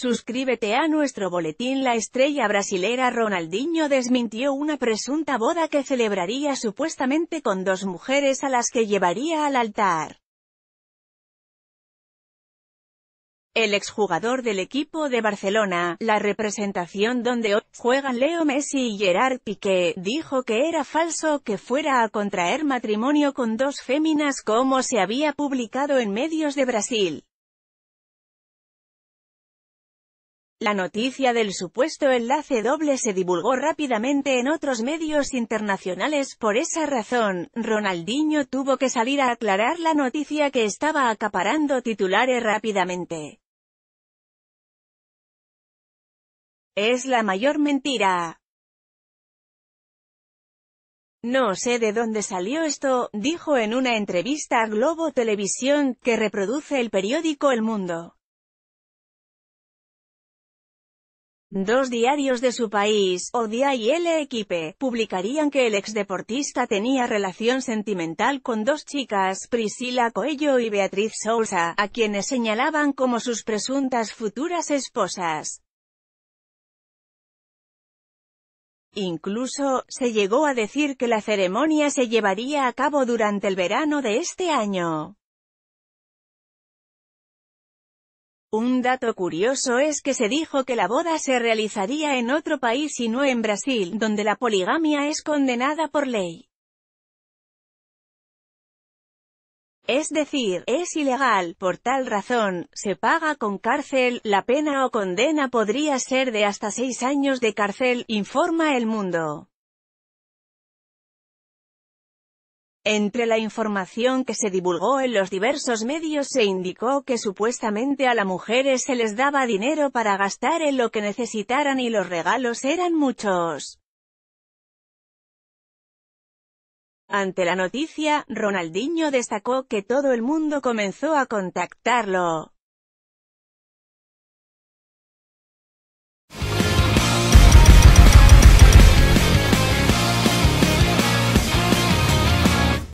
Suscríbete a nuestro boletín La estrella brasilera Ronaldinho desmintió una presunta boda que celebraría supuestamente con dos mujeres a las que llevaría al altar. El exjugador del equipo de Barcelona, la representación donde hoy juegan Leo Messi y Gerard Piqué, dijo que era falso que fuera a contraer matrimonio con dos féminas como se había publicado en medios de Brasil. La noticia del supuesto enlace doble se divulgó rápidamente en otros medios internacionales por esa razón, Ronaldinho tuvo que salir a aclarar la noticia que estaba acaparando titulares rápidamente. Es la mayor mentira. No sé de dónde salió esto, dijo en una entrevista a Globo Televisión, que reproduce el periódico El Mundo. Dos diarios de su país, Odia y l Equipe, publicarían que el exdeportista tenía relación sentimental con dos chicas, Priscila Coello y Beatriz Sousa, a quienes señalaban como sus presuntas futuras esposas. Incluso, se llegó a decir que la ceremonia se llevaría a cabo durante el verano de este año. Un dato curioso es que se dijo que la boda se realizaría en otro país y no en Brasil, donde la poligamia es condenada por ley. Es decir, es ilegal, por tal razón, se paga con cárcel, la pena o condena podría ser de hasta seis años de cárcel, informa El Mundo. Entre la información que se divulgó en los diversos medios se indicó que supuestamente a las mujeres se les daba dinero para gastar en lo que necesitaran y los regalos eran muchos. Ante la noticia, Ronaldinho destacó que todo el mundo comenzó a contactarlo.